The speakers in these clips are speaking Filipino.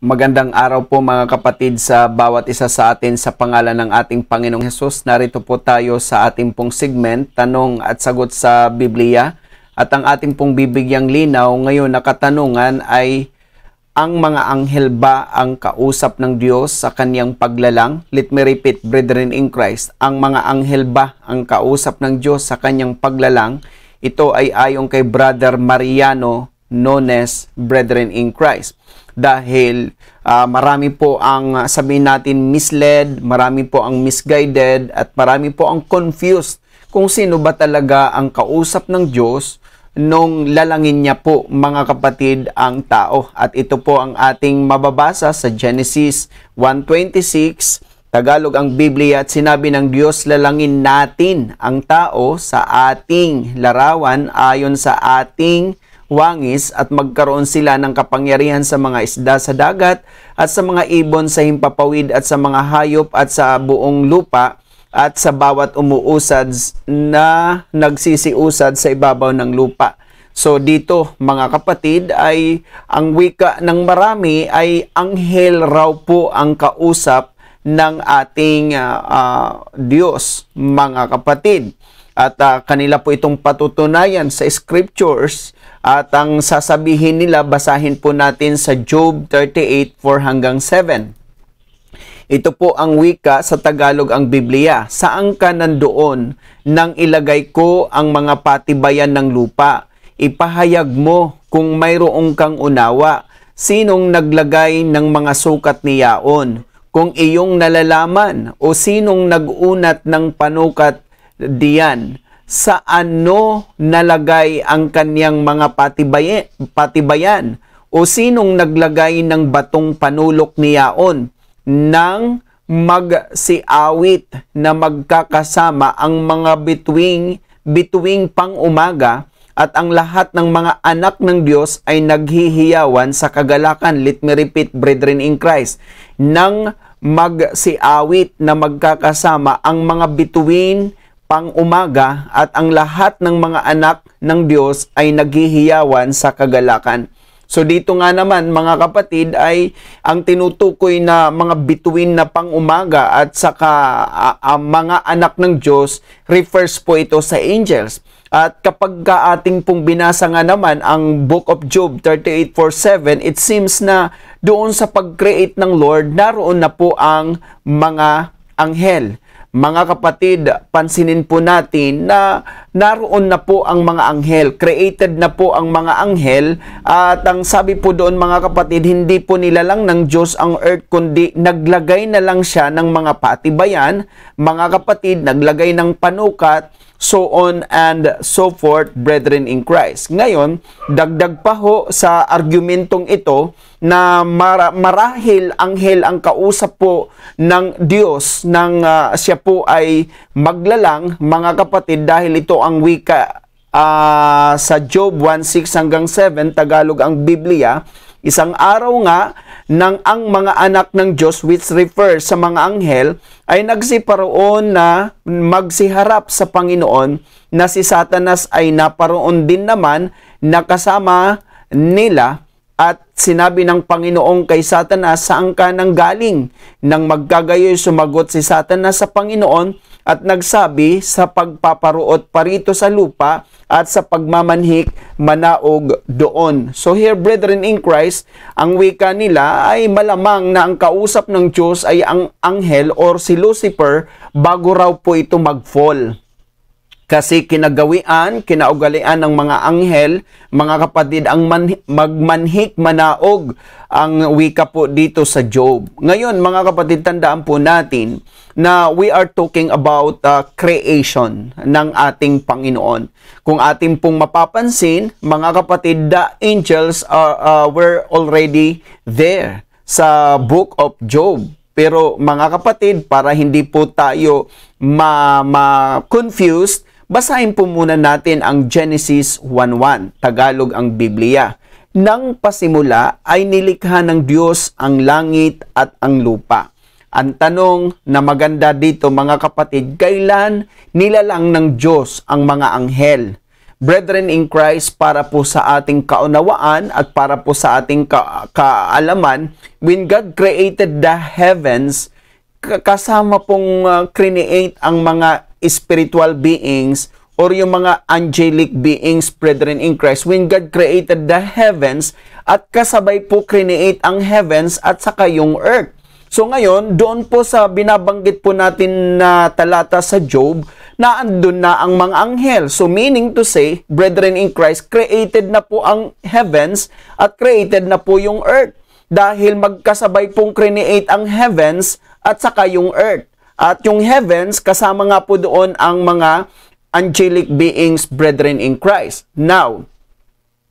Magandang araw po mga kapatid sa bawat isa sa atin sa pangalan ng ating Panginoong Hesus. Narito po tayo sa ating pong segment, Tanong at Sagot sa Biblia. At ang ating pong bibigyang linaw ngayon na katanungan ay ang mga anghel ba ang kausap ng Diyos sa kaniyang paglalang? Let me repeat, brethren in Christ, ang mga anghel ba ang kausap ng Diyos sa kaniyang paglalang? Ito ay ayon kay Brother Mariano Nones, Brethren in Christ dahil uh, marami po ang ah, sabihin natin misled, marami po ang misguided at marami po ang confused kung sino ba talaga ang kausap ng Diyos nung lalangin niya po mga kapatid ang tao. At ito po ang ating mababasa sa Genesis 126 Tagalog ang Biblia at sinabi ng Diyos lalangin natin ang tao sa ating larawan ayon sa ating wangis at magkaroon sila ng kapangyarihan sa mga isda sa dagat at sa mga ibon sa himpapawid at sa mga hayop at sa buong lupa at sa bawat umuusad na nagsisiusad sa ibabaw ng lupa. So dito mga kapatid ay ang wika ng marami ay anghel raw po ang kausap ng ating uh, uh, Diyos mga kapatid at uh, kanila po itong patutunayan sa scriptures at ang sasabihin nila basahin po natin sa Job 38:4 hanggang 7. Ito po ang wika sa Tagalog ang Biblia. Saan ka nandoon nang ilagay ko ang mga patibayan ng lupa? Ipahayag mo kung mayroong kang unawa. Sinong naglagay ng mga sukat niyaon? Kung iyong nalalaman o sinong nagunat ng panukat diyan sa ano nalagay ang kaniyang mga patibay, patibayan o sinong naglagay ng batong panulok niyaon ng magsiawit na magkakasama ang mga bituing bituing pang umaga at ang lahat ng mga anak ng Diyos ay naghihiyawan sa kagalakan, let me repeat, brethren in Christ, ng magsiawit na magkakasama ang mga bituin pang-umaga at ang lahat ng mga anak ng Diyos ay naghihiyawan sa kagalakan. So dito nga naman mga kapatid ay ang tinutukoy na mga bituin na pang-umaga at saka uh, uh, mga anak ng Diyos refers po ito sa angels. At kapag ka ating pong binasa nga naman ang Book of Job 38:7, it seems na doon sa pag-create ng Lord, naroon na po ang mga anghel. Mga kapatid, pansinin po natin na naroon na po ang mga anghel. Created na po ang mga anghel at ang sabi po doon mga kapatid, hindi po nila lang ng Diyos ang earth kundi naglagay na lang siya ng mga patibayan, mga kapatid, naglagay ng panukat, so on and so forth, brethren in Christ. Ngayon, dagdag pa ho sa argumentong ito na mara- marahil anghel ang kausap po ng Diyos nang uh, siya po ay maglalang mga kapatid dahil ito ang wika uh, sa Job 1:6 hanggang 7 Tagalog ang Biblia. Isang araw nga nang ang mga anak ng Diyos which refers sa mga anghel ay nagsiparoon na magsiharap sa Panginoon na si Satanas ay naparoon din naman nakasama nila at sinabi ng Panginoong kay Satanas, saan ka nang galing? Nang magkagayoy sumagot si Satanas sa Panginoon, at nagsabi sa pagpaparuot parito sa lupa at sa pagmamanhik manaog doon. So here brethren in Christ, ang wika nila ay malamang na ang kausap ng Diyos ay ang anghel or si Lucifer bago raw po ito mag-fall. Kasi kinagawian, kinaugalian ng mga anghel, mga kapatid, ang man, magmanhik manaog ang wika po dito sa Job. Ngayon, mga kapatid, tandaan po natin na we are talking about uh, creation ng ating Panginoon. Kung ating pong mapapansin, mga kapatid, the angels are, uh, were already there sa book of Job. Pero mga kapatid, para hindi po tayo ma-confused, ma Basahin po muna natin ang Genesis 1.1, Tagalog ang Biblia. Nang pasimula ay nilikha ng Diyos ang langit at ang lupa. Ang tanong na maganda dito mga kapatid, kailan nilalang ng Diyos ang mga anghel? Brethren in Christ, para po sa ating kaunawaan at para po sa ating ka kaalaman, when God created the heavens, kasama pong uh, create ang mga spiritual beings or yung mga angelic beings, brethren in Christ, when God created the heavens at kasabay po create ang heavens at saka yung earth. So ngayon, doon po sa binabanggit po natin na talata sa Job, na andun na ang mga anghel. So meaning to say, brethren in Christ, created na po ang heavens at created na po yung earth. Dahil magkasabay pong create ang heavens at saka yung earth. At yung heavens, kasama nga po doon ang mga angelic beings, brethren in Christ. Now,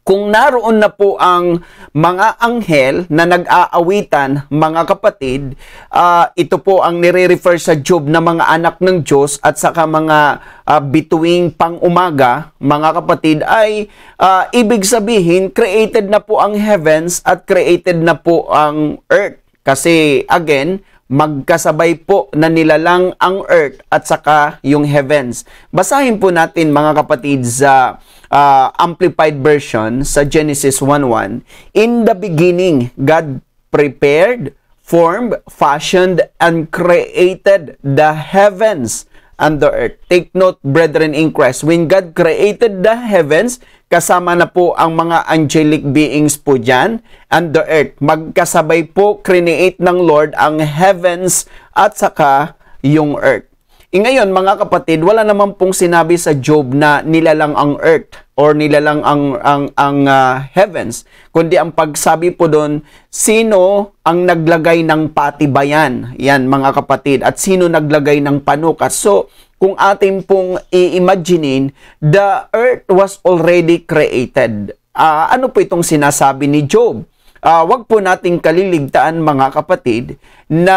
kung naroon na po ang mga anghel na nag-aawitan, mga kapatid, uh, ito po ang nire-refer sa Job na mga anak ng Diyos at saka mga uh, bituing pang-umaga, mga kapatid, ay uh, ibig sabihin, created na po ang heavens at created na po ang earth. Kasi again, magkasabay po na nilalang ang earth at saka yung heavens. Basahin po natin mga kapatid sa uh, amplified version sa Genesis 1:1. In the beginning, God prepared, formed, fashioned and created the heavens on the earth. Take note, brethren in Christ, when God created the heavens, kasama na po ang mga angelic beings po dyan on the earth. Magkasabay po, create ng Lord ang heavens at saka yung earth. E ngayon mga kapatid, wala naman pong sinabi sa Job na nilalang ang earth or nilalang ang ang ang uh, heavens, kundi ang pagsabi po doon sino ang naglagay ng patibayan. Yan mga kapatid, at sino naglagay ng panukat. So, kung atin pong i-imaginein, the earth was already created. Uh, ano po itong sinasabi ni Job? uh, wag po nating kaliligtaan mga kapatid na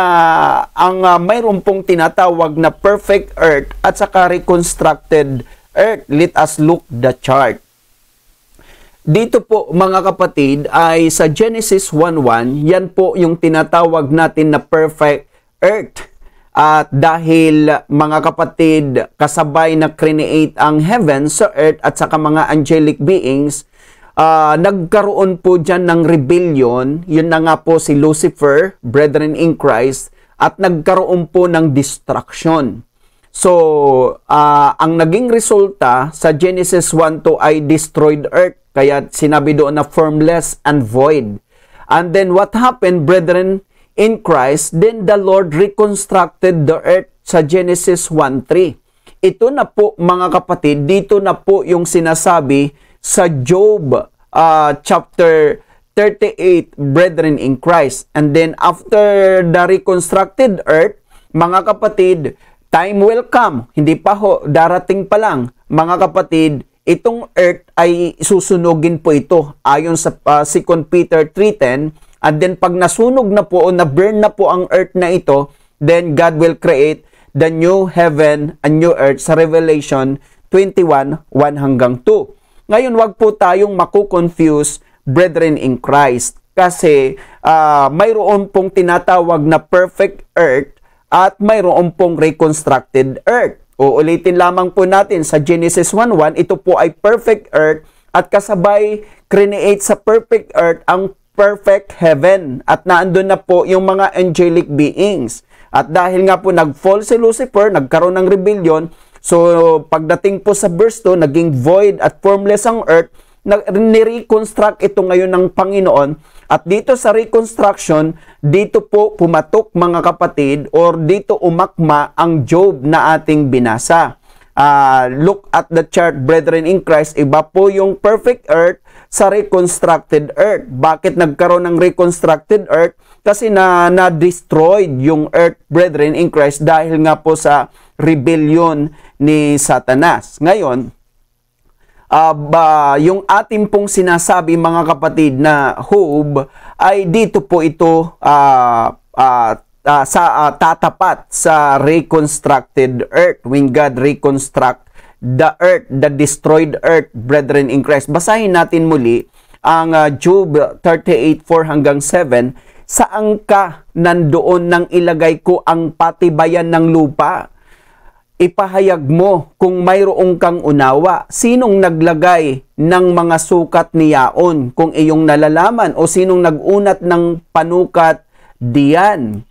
ang uh, mayroon pong tinatawag na perfect earth at saka reconstructed earth. Let us look the chart. Dito po mga kapatid ay sa Genesis 1.1, yan po yung tinatawag natin na perfect earth. At dahil mga kapatid kasabay na create ang heaven sa earth at saka mga angelic beings, uh, nagkaroon po dyan ng rebellion, yun na nga po si Lucifer, brethren in Christ, at nagkaroon po ng destruction. So, uh, ang naging resulta sa Genesis 1 to ay destroyed earth. Kaya sinabi doon na formless and void. And then what happened, brethren, in Christ, then the Lord reconstructed the earth sa Genesis 1.3. Ito na po mga kapatid, dito na po yung sinasabi sa Job uh, chapter 38 brethren in Christ. And then after the reconstructed earth, mga kapatid, time will come. Hindi pa ho, darating pa lang. Mga kapatid, itong earth ay susunugin po ito ayon sa uh, ah, 2 Peter 3.10. And then pag nasunog na po o na-burn na po ang earth na ito, then God will create the new heaven and new earth sa Revelation 21, 1 hanggang 2. Ngayon, wag po tayong makukonfuse brethren in Christ kasi uh, mayroon pong tinatawag na perfect earth at mayroon pong reconstructed earth. Uulitin lamang po natin sa Genesis 1.1, ito po ay perfect earth at kasabay create sa perfect earth ang perfect heaven at naandun na po yung mga angelic beings. At dahil nga po nag-fall si Lucifer, nagkaroon ng rebellion, So, pagdating po sa verse 2, naging void at formless ang earth, nireconstruct ito ngayon ng Panginoon. At dito sa reconstruction, dito po pumatok mga kapatid or dito umakma ang Job na ating binasa. Uh, look at the chart, brethren in Christ, iba po yung perfect earth sa reconstructed earth. Bakit nagkaroon ng reconstructed earth? Kasi na, na-destroyed yung earth, brethren in Christ, dahil nga po sa rebellion ni Satanas. Ngayon, uh, yung ating pong sinasabi mga kapatid na Hob ay dito po ito uh, uh, uh, sa uh, tatapat sa reconstructed earth when God reconstruct the earth, the destroyed earth, brethren in Christ. Basahin natin muli ang uh, Job 38:4 hanggang 7, saan ka nandoon nang ilagay ko ang patibayan ng lupa? ipahayag mo kung mayroong kang unawa, sinong naglagay ng mga sukat ni Yaon kung iyong nalalaman o sinong nagunat ng panukat diyan.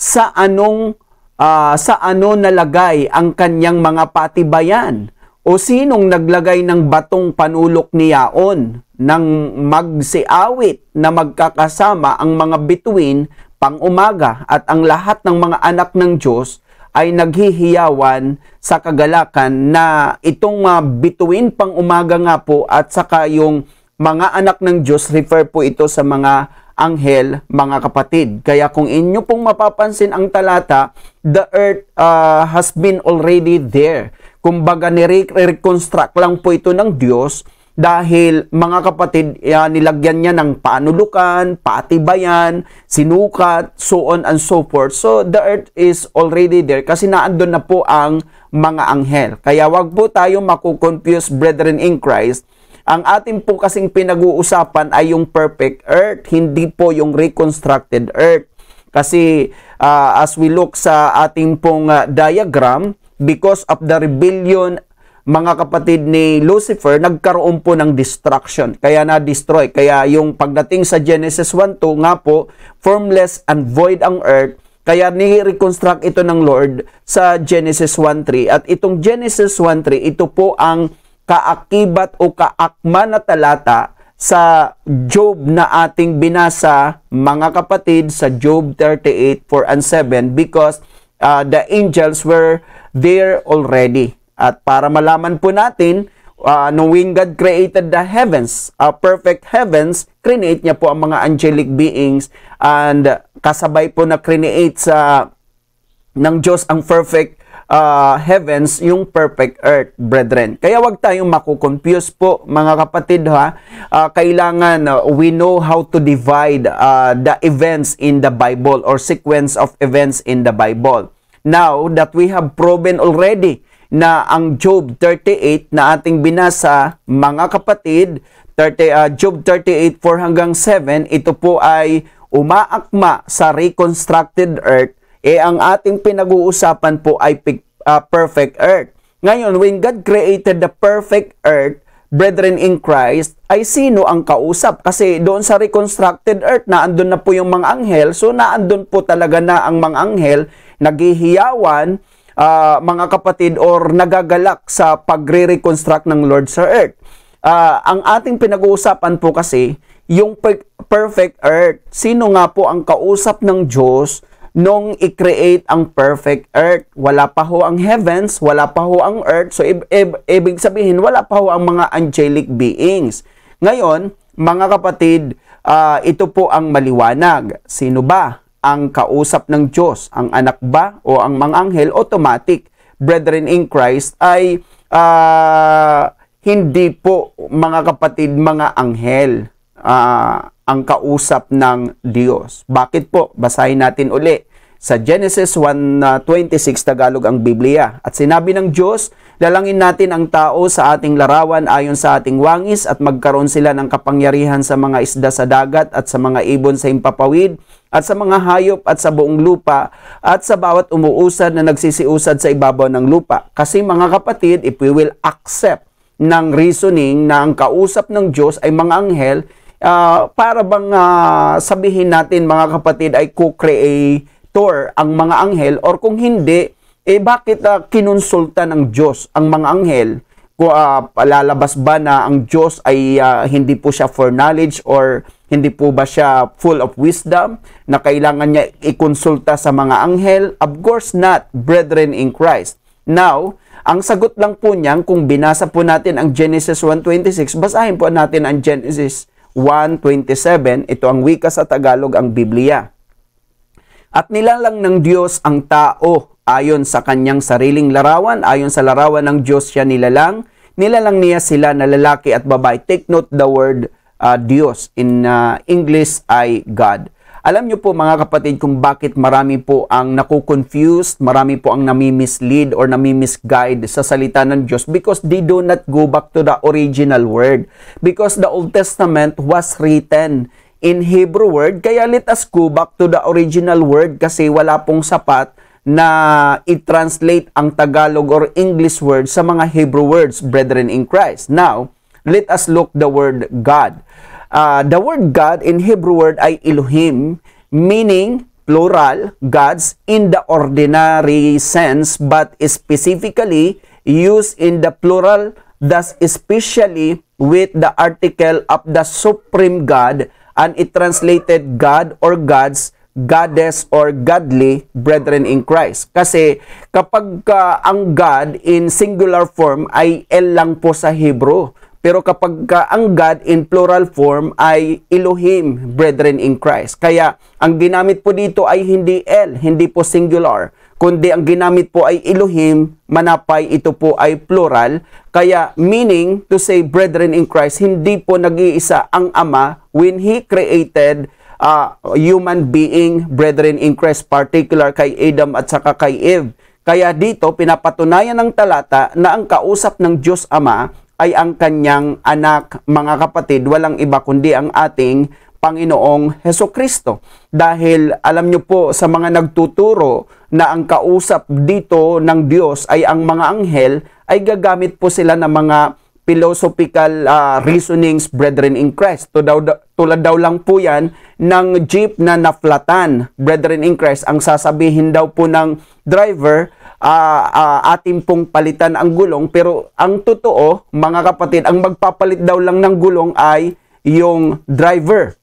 Sa anong uh, sa ano nalagay ang kanyang mga patibayan o sinong naglagay ng batong panulok ni Yaon ng magsiawit na magkakasama ang mga bituin pang umaga at ang lahat ng mga anak ng Diyos ay naghihiyawan sa kagalakan na itong uh, bituin pang umaga nga po at saka yung mga anak ng Diyos, refer po ito sa mga anghel, mga kapatid. Kaya kung inyo pong mapapansin ang talata, the earth uh, has been already there. Kumbaga, nire-reconstruct lang po ito ng Diyos dahil mga kapatid, uh, nilagyan niya ng paanulukan, patibayan, sinukat, so on and so forth. So the earth is already there kasi naandun na po ang mga anghel. Kaya wag po tayong makukonfuse brethren in Christ. Ang atin po kasing pinag-uusapan ay yung perfect earth, hindi po yung reconstructed earth. Kasi uh, as we look sa ating pong uh, diagram, because of the rebellion mga kapatid ni Lucifer, nagkaroon po ng destruction. Kaya na-destroy. Kaya yung pagdating sa Genesis 1-2 nga po, formless and void ang earth. Kaya ni-reconstruct ito ng Lord sa Genesis 1-3. At itong Genesis 1-3, ito po ang kaakibat o kaakma na talata sa Job na ating binasa, mga kapatid, sa Job 38, 4 and 7 because uh, the angels were there already. At para malaman po natin, uh, knowing God created the heavens, uh, perfect heavens, create niya po ang mga angelic beings and kasabay po na create sa ng Diyos ang perfect uh, heavens, yung perfect earth, brethren. Kaya wag tayong makukonfuse po, mga kapatid ha. Uh, kailangan uh, we know how to divide uh, the events in the Bible or sequence of events in the Bible. Now that we have proven already na ang Job 38 na ating binasa, mga kapatid, 30, uh, ah, Job 38, 4 hanggang 7, ito po ay umaakma sa reconstructed earth, e ang ating pinag-uusapan po ay uh, perfect earth. Ngayon, when God created the perfect earth, brethren in Christ, ay sino ang kausap? Kasi doon sa reconstructed earth, naandun na po yung mga anghel, so naandun po talaga na ang mga anghel, naghihiyawan, uh, mga kapatid or nagagalak sa pagre-reconstruct ng Lord sa earth. Uh, ang ating pinag-uusapan po kasi yung per- perfect earth. Sino nga po ang kausap ng Diyos nung i-create ang perfect earth? Wala pa ho ang heavens, wala pa ho ang earth. So ib- ib- ibig sabihin wala pa ho ang mga angelic beings. Ngayon, mga kapatid, uh, ito po ang maliwanag. Sino ba ang kausap ng Diyos, ang anak ba o ang mga anghel, automatic, brethren in Christ, ay uh, hindi po mga kapatid, mga anghel uh, ang kausap ng Diyos. Bakit po? Basahin natin uli. Sa Genesis 1.26, ah, Tagalog ang Biblia. At sinabi ng Diyos, lalangin natin ang tao sa ating larawan ayon sa ating wangis at magkaroon sila ng kapangyarihan sa mga isda sa dagat at sa mga ibon sa impapawid at sa mga hayop at sa buong lupa at sa bawat umuusad na nagsisiusad sa ibabaw ng lupa. Kasi mga kapatid, if we will accept ng reasoning na ang kausap ng Diyos ay mga anghel, uh, para bang uh, sabihin natin mga kapatid ay co-creator ang mga anghel or kung hindi, eh bakit uh, kinonsulta ng Diyos ang mga anghel? Kung uh, lalabas ba na ang Diyos ay uh, hindi po siya for knowledge or hindi po ba siya full of wisdom na kailangan niya ikonsulta sa mga anghel? Of course not, brethren in Christ. Now, ang sagot lang po niyan kung binasa po natin ang Genesis 1.26, basahin po natin ang Genesis 1.27. Ito ang wika sa Tagalog, ang Biblia. At nilalang ng Diyos ang tao ayon sa kanyang sariling larawan, ayon sa larawan ng Diyos siya nilalang, nilalang niya sila na lalaki at babae. Take note the word uh, ah, Dios. In uh, English ay God. Alam nyo po mga kapatid kung bakit marami po ang nakukonfused, marami po ang namimislead or namimisguide sa salita ng Diyos because they do not go back to the original word. Because the Old Testament was written in Hebrew word, kaya let us go back to the original word kasi wala pong sapat na i-translate ang Tagalog or English word sa mga Hebrew words, brethren in Christ. Now, let us look the word God. Uh, the word God in Hebrew word ay Elohim, meaning plural gods in the ordinary sense but specifically used in the plural thus especially with the article of the supreme God and it translated God or gods goddess or godly brethren in Christ. Kasi kapag uh, ang God in singular form ay El lang po sa Hebrew. Pero kapag ka ang God in plural form ay Elohim, brethren in Christ. Kaya ang ginamit po dito ay hindi El, hindi po singular, kundi ang ginamit po ay Elohim, manapay ito po ay plural. Kaya meaning to say brethren in Christ, hindi po nag-iisa ang Ama when He created uh, human being, brethren in Christ, particular kay Adam at saka kay Eve. Kaya dito, pinapatunayan ng talata na ang kausap ng Diyos Ama ay ang kanyang anak, mga kapatid, walang iba kundi ang ating Panginoong Heso Kristo. Dahil alam nyo po sa mga nagtuturo na ang kausap dito ng Diyos ay ang mga anghel, ay gagamit po sila ng mga philosophical uh, reasonings brethren in Christ. To daw, tulad daw lang po yan ng jeep na naflatan brethren in Christ. Ang sasabihin daw po ng driver, uh, uh, atin pong palitan ang gulong. Pero ang totoo, mga kapatid, ang magpapalit daw lang ng gulong ay yung driver.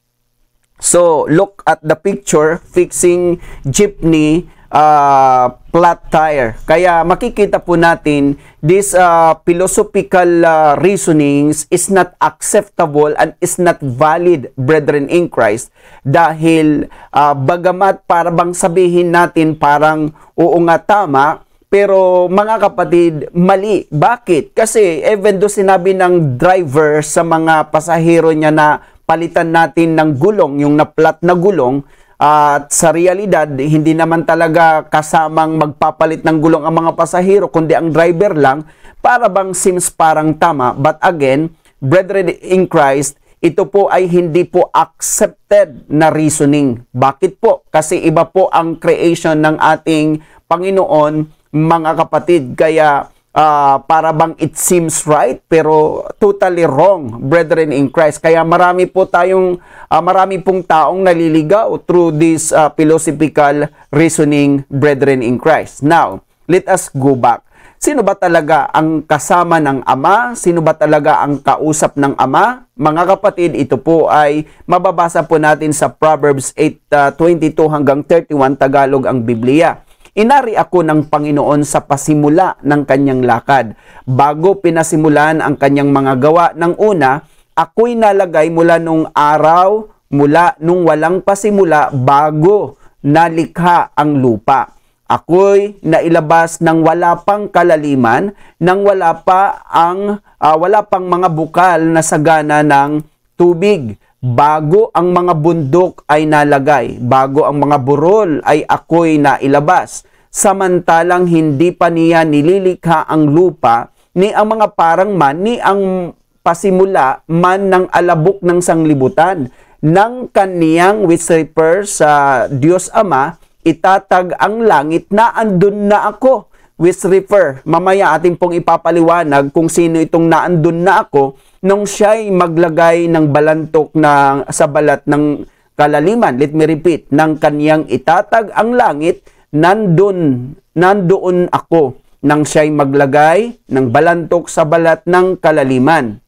So, look at the picture, fixing jeepney uh, flat tire. Kaya makikita po natin this uh, philosophical uh, reasonings is not acceptable and is not valid brethren in Christ dahil uh, bagamat para bang sabihin natin parang oo nga tama pero mga kapatid, mali. Bakit? Kasi even do sinabi ng driver sa mga pasahero niya na palitan natin ng gulong, yung naplat na gulong, at sa realidad, hindi naman talaga kasamang magpapalit ng gulong ang mga pasahero, kundi ang driver lang, para bang seems parang tama. But again, brethren in Christ, ito po ay hindi po accepted na reasoning. Bakit po? Kasi iba po ang creation ng ating Panginoon, mga kapatid. Kaya uh, para bang it seems right pero totally wrong brethren in Christ kaya marami po tayong uh, marami pong taong naliligaw through this uh, philosophical reasoning brethren in Christ now let us go back Sino ba talaga ang kasama ng ama? Sino ba talaga ang kausap ng ama? Mga kapatid, ito po ay mababasa po natin sa Proverbs 8:22 uh, hanggang 31 Tagalog ang Biblia. Inari ako ng Panginoon sa pasimula ng kanyang lakad. Bago pinasimulan ang kanyang mga gawa ng una, ako'y nalagay mula nung araw, mula nung walang pasimula bago nalikha ang lupa. Ako'y nailabas ng wala pang kalaliman, nang wala pa ang uh, wala pang mga bukal na sagana ng tubig Bago ang mga bundok ay nalagay, bago ang mga burol ay ako'y nailabas, samantalang hindi pa niya nililikha ang lupa ni ang mga parang man ni ang pasimula man ng alabok ng sanglibutan ng kaniyang whisper sa Diyos Ama, itatag ang langit na andun na ako which refer. Mamaya atin pong ipapaliwanag kung sino itong naandun na ako nung siya'y maglagay ng balantok na, sa balat ng kalaliman. Let me repeat, ng kaniyang itatag ang langit, nandun, nandoon ako nang siya'y maglagay ng balantok sa balat ng kalaliman.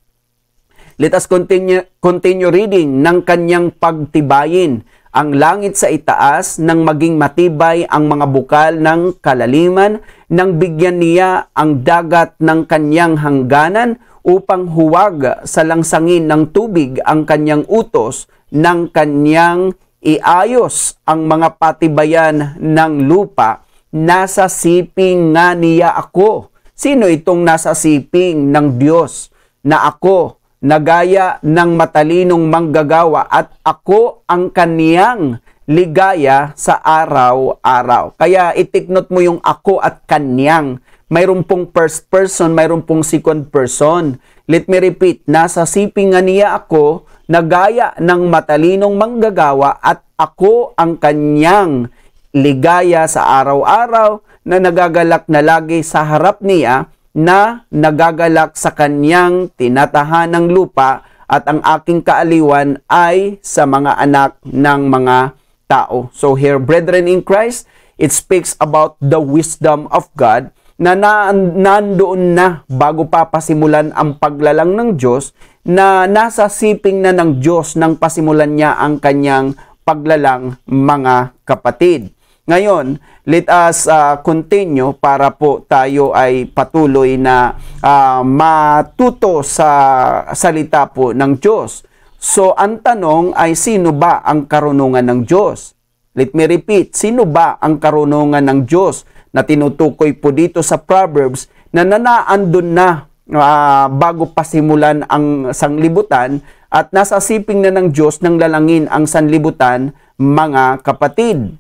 Let us continue, continue reading ng kanyang pagtibayin ang langit sa itaas nang maging matibay ang mga bukal ng kalaliman nang bigyan niya ang dagat ng kanyang hangganan upang huwag sa langsangin ng tubig ang kanyang utos nang kanyang iayos ang mga patibayan ng lupa nasa siping nga niya ako sino itong nasa siping ng Diyos na ako na gaya ng matalinong manggagawa at ako ang kaniyang ligaya sa araw-araw. Kaya itiknot mo yung ako at kaniyang. Mayroon pong first person, mayroon pong second person. Let me repeat, nasa siping nga niya ako na gaya ng matalinong manggagawa at ako ang kanyang ligaya sa araw-araw na nagagalak na lagi sa harap niya na nagagalak sa kanyang ng lupa at ang aking kaaliwan ay sa mga anak ng mga tao. So here, brethren in Christ, it speaks about the wisdom of God na, na nandoon na bago pa pasimulan ang paglalang ng Diyos na nasa siping na ng Diyos nang pasimulan niya ang kanyang paglalang mga kapatid. Ngayon, let us uh, continue para po tayo ay patuloy na uh, matuto sa salita po ng Diyos. So, ang tanong ay sino ba ang karunungan ng Diyos? Let me repeat, sino ba ang karunungan ng Diyos na tinutukoy po dito sa Proverbs na nanaandun na uh, bago pasimulan ang sanglibutan at nasa siping na ng Diyos nang lalangin ang sanlibutan, mga kapatid.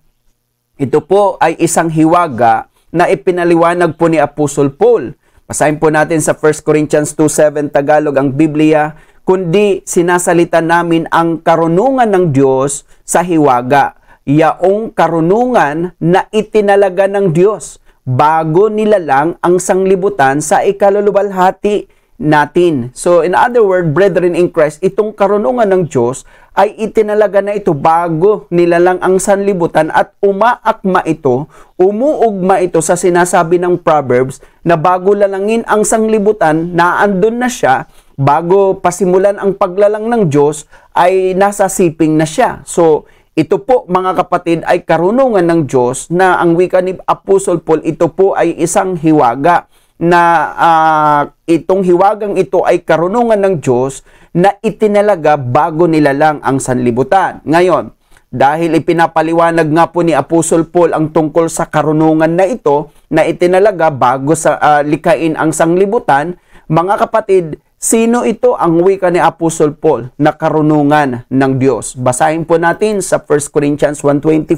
Ito po ay isang hiwaga na ipinaliwanag po ni Apostol Paul. Basahin po natin sa 1 Corinthians 2.7 Tagalog ang Biblia, kundi sinasalita namin ang karunungan ng Diyos sa hiwaga, yaong karunungan na itinalaga ng Diyos bago nilalang ang sanglibutan sa ikalulubalhati natin. So in other word, brethren in Christ, itong karunungan ng Diyos ay itinalaga na ito bago nilalang ang sanlibutan at umaakma ito, umuugma ito sa sinasabi ng Proverbs na bago lalangin ang sanlibutan, naandun na siya, bago pasimulan ang paglalang ng Diyos ay nasa siping na siya. So ito po mga kapatid ay karunungan ng Diyos na ang wika ni Apostle Paul ito po ay isang hiwaga na uh, itong hiwagang ito ay karunungan ng Diyos na itinalaga bago nila lang ang sanlibutan. Ngayon, dahil ipinapaliwanag nga po ni Apostol Paul ang tungkol sa karunungan na ito na itinalaga bago sa uh, likain ang sanlibutan, mga kapatid, sino ito ang wika ni Apostol Paul na karunungan ng Diyos? Basahin po natin sa 1 Corinthians 1.24,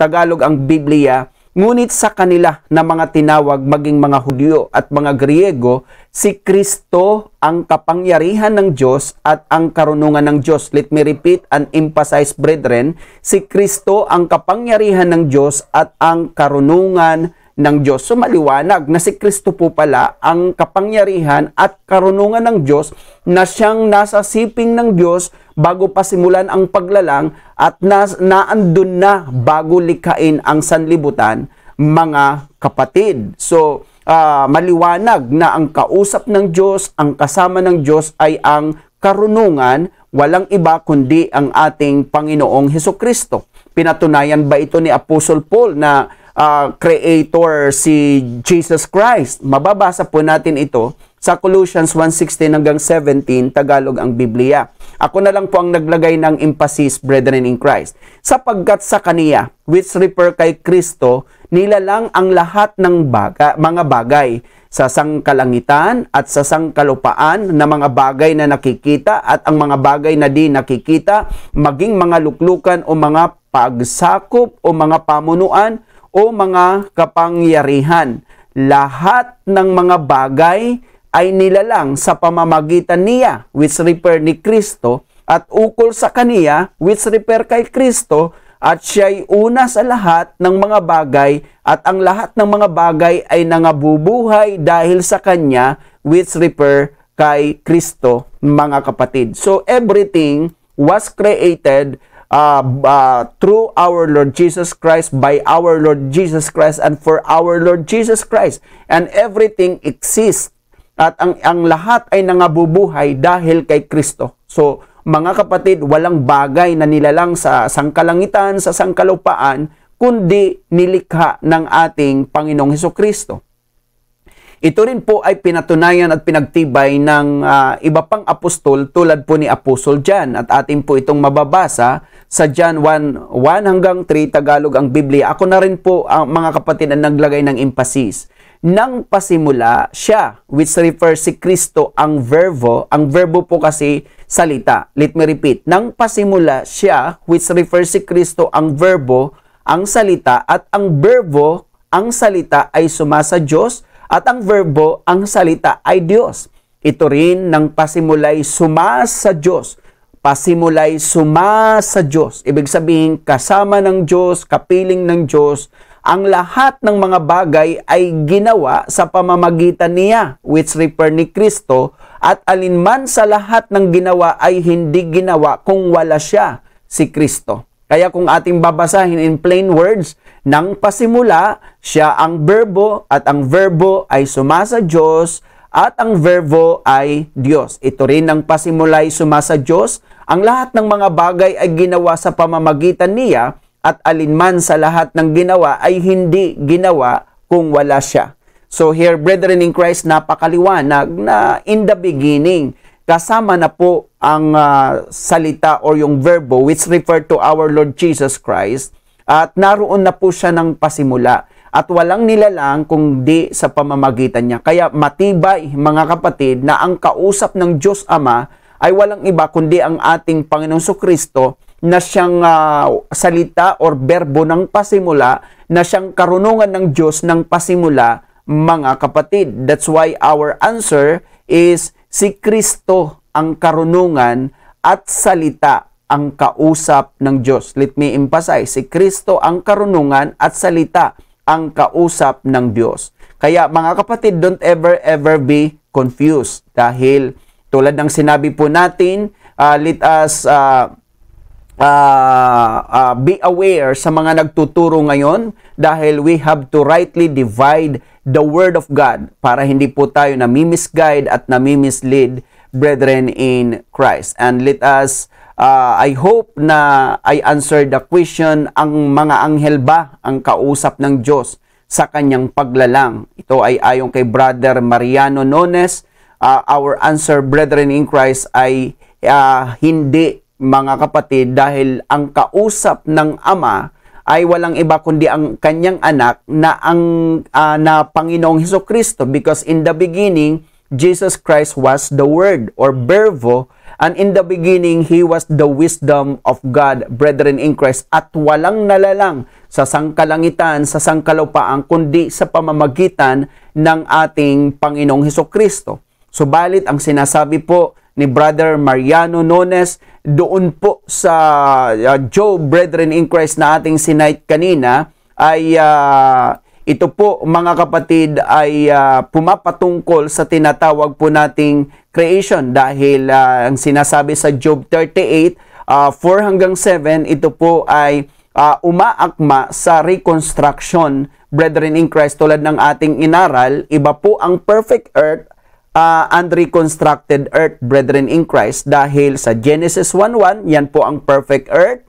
Tagalog ang Biblia, Ngunit sa kanila na mga tinawag maging mga Hudyo at mga Griego, si Kristo ang kapangyarihan ng Diyos at ang karunungan ng Diyos. Let me repeat and emphasize, brethren, si Kristo ang kapangyarihan ng Diyos at ang karunungan ng Diyos. So maliwanag na si Kristo po pala ang kapangyarihan at karunungan ng Diyos na siyang nasa siping ng Diyos bago pa simulan ang paglalang at na, naandun na bago likain ang sanlibutan mga kapatid. So uh, maliwanag na ang kausap ng Diyos, ang kasama ng Diyos ay ang karunungan, walang iba kundi ang ating Panginoong Heso Kristo. Pinatunayan ba ito ni Apostle Paul na uh, creator si Jesus Christ. Mababasa po natin ito sa Colossians 1.16 hanggang 17, Tagalog ang Biblia. Ako na lang po ang naglagay ng emphasis, brethren in Christ. Sapagkat sa kaniya, which refer kay Kristo, nilalang ang lahat ng baga, mga bagay sa sangkalangitan at sa sangkalupaan na mga bagay na nakikita at ang mga bagay na di nakikita, maging mga luklukan o mga pagsakop o mga pamunuan o mga kapangyarihan. Lahat ng mga bagay ay nilalang sa pamamagitan niya, which refer ni Kristo, at ukol sa kaniya, which refer kay Kristo, at siya'y una sa lahat ng mga bagay at ang lahat ng mga bagay ay nangabubuhay dahil sa Kanya which refer kay Kristo, mga kapatid. So everything was created uh, uh, through our Lord Jesus Christ, by our Lord Jesus Christ, and for our Lord Jesus Christ. And everything exists. At ang, ang lahat ay nangabubuhay dahil kay Kristo. So, mga kapatid, walang bagay na nilalang sa sangkalangitan, sa sangkalupaan, kundi nilikha ng ating Panginoong Heso Kristo. Ito rin po ay pinatunayan at pinagtibay ng uh, iba pang apostol tulad po ni Apostol John at atin po itong mababasa sa John 1, hanggang 3 Tagalog ang Biblia. Ako na rin po ang ah, mga kapatid na naglagay ng emphasis. Nang pasimula siya which refers si Kristo ang verbo, ang verbo po kasi salita. Let me repeat. Nang pasimula siya which refers si Kristo ang verbo, ang salita at ang verbo, ang salita ay sumasa Diyos at ang verbo, ang salita ay Diyos. Ito rin nang pasimulay suma sa Diyos. Pasimulay suma sa Diyos. Ibig sabihin, kasama ng Diyos, kapiling ng Diyos, ang lahat ng mga bagay ay ginawa sa pamamagitan niya, which refer ni Kristo, at alinman sa lahat ng ginawa ay hindi ginawa kung wala siya, si Kristo. Kaya kung ating babasahin in plain words, nang pasimula, siya ang verbo at ang verbo ay sumasa Diyos at ang verbo ay Diyos. Ito rin ang pasimula ay sumasa Diyos. Ang lahat ng mga bagay ay ginawa sa pamamagitan niya at alinman sa lahat ng ginawa ay hindi ginawa kung wala siya. So here, brethren in Christ, napakaliwanag na in the beginning, kasama na po ang uh, salita or yung verbo which refer to our Lord Jesus Christ at naroon na po siya ng pasimula at walang nilalang kung di sa pamamagitan niya. Kaya matibay mga kapatid na ang kausap ng Diyos Ama ay walang iba kundi ang ating Panginoong Kristo na siyang uh, salita or verbo ng pasimula na siyang karunungan ng Diyos ng pasimula mga kapatid. That's why our answer is si Kristo ang karunungan at salita ang kausap ng Diyos. Let me emphasize, si Kristo ang karunungan at salita ang kausap ng Diyos. Kaya mga kapatid, don't ever ever be confused dahil tulad ng sinabi po natin, uh, let us uh, uh, uh, be aware sa mga nagtuturo ngayon dahil we have to rightly divide the Word of God para hindi po tayo namimisguide at namimislead brethren in Christ. And let us, uh, I hope na I answered the question, ang mga anghel ba ang kausap ng Diyos sa kanyang paglalang? Ito ay ayon kay Brother Mariano Nones. Uh, our answer, brethren in Christ, ay uh, hindi mga kapatid, dahil ang kausap ng ama ay walang iba kundi ang kanyang anak na ang uh, na Panginoong Hesus Kristo because in the beginning Jesus Christ was the word or verbo and in the beginning he was the wisdom of God brethren in Christ at walang nalalang sa sangkalangitan sa sangkalupaan kundi sa pamamagitan ng ating Panginoong Hesus Kristo. Subalit ang sinasabi po ni Brother Mariano Nones doon po sa uh, Joe Brethren in Christ na ating sinight kanina ay uh, ito po mga kapatid ay uh, pumapatungkol sa tinatawag po nating creation dahil uh, ang sinasabi sa Job 38 uh, 4 hanggang 7 ito po ay uh, umaakma sa reconstruction brethren in Christ tulad ng ating inaral iba po ang perfect earth uh, unreconstructed earth, brethren in Christ, dahil sa Genesis 1.1, yan po ang perfect earth.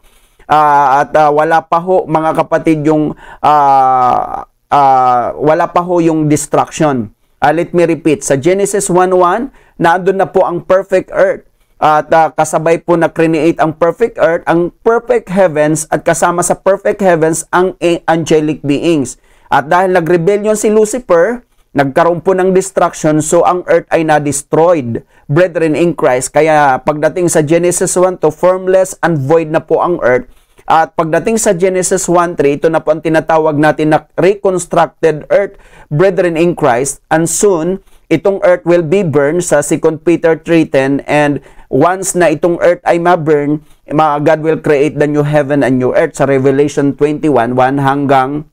Uh, at uh, wala pa ho, mga kapatid, yung uh, uh, wala pa ho yung destruction. Uh, let me repeat, sa Genesis 1.1, naandun na po ang perfect earth. At uh, kasabay po na create ang perfect earth, ang perfect heavens at kasama sa perfect heavens ang angelic beings. At dahil nagrebellion si Lucifer, Nagkaroon po ng destruction so ang earth ay na-destroyed. Brethren in Christ, kaya pagdating sa Genesis 1 to formless and void na po ang earth. At pagdating sa Genesis 1.3, ito na po ang tinatawag natin na reconstructed earth, brethren in Christ. And soon, itong earth will be burned sa 2 Peter 3.10 and once na itong earth ay ma-burn, God will create the new heaven and new earth sa Revelation 21.1 hanggang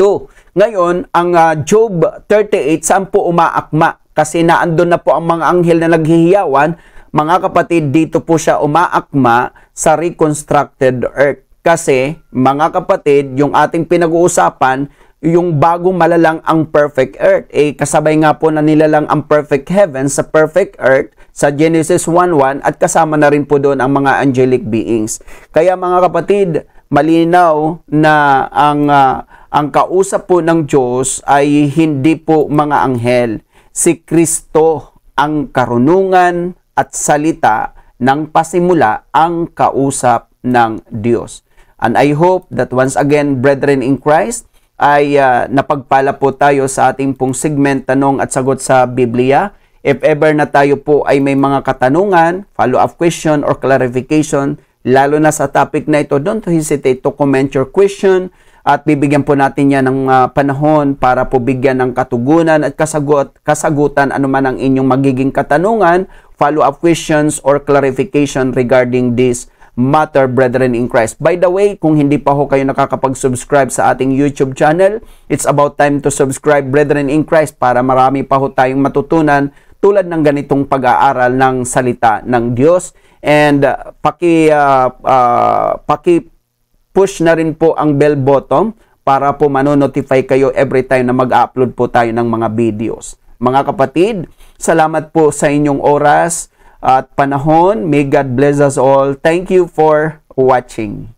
2. Ngayon, ang uh, Job 38, saan po umaakma? Kasi naandun na po ang mga anghel na naghihiyawan. Mga kapatid, dito po siya umaakma sa reconstructed earth. Kasi, mga kapatid, yung ating pinag-uusapan, yung bagong malalang ang perfect earth. Eh, kasabay nga po na nilalang ang perfect heaven sa perfect earth sa Genesis 1.1 at kasama na rin po doon ang mga angelic beings. Kaya mga kapatid, malinaw na ang uh, ang kausap po ng Diyos ay hindi po mga anghel. Si Kristo ang karunungan at salita ng pasimula ang kausap ng Diyos. And I hope that once again, brethren in Christ, ay uh, napagpala po tayo sa ating pong segment Tanong at Sagot sa Biblia. If ever na tayo po ay may mga katanungan, follow-up question or clarification, lalo na sa topic na ito, don't hesitate to comment your question at bibigyan po natin yan ng uh, panahon para po bigyan ng katugunan at kasagot, kasagutan anuman ang inyong magiging katanungan, follow-up questions or clarification regarding this matter, brethren in Christ. By the way, kung hindi pa ho kayo nakakapag-subscribe sa ating YouTube channel, it's about time to subscribe, brethren in Christ, para marami pa ho tayong matutunan tulad ng ganitong pag-aaral ng salita ng Diyos and uh, paki uh, uh, paki push na rin po ang bell button para po manonotify kayo every time na mag-upload po tayo ng mga videos. Mga kapatid, salamat po sa inyong oras at panahon. May God bless us all. Thank you for watching.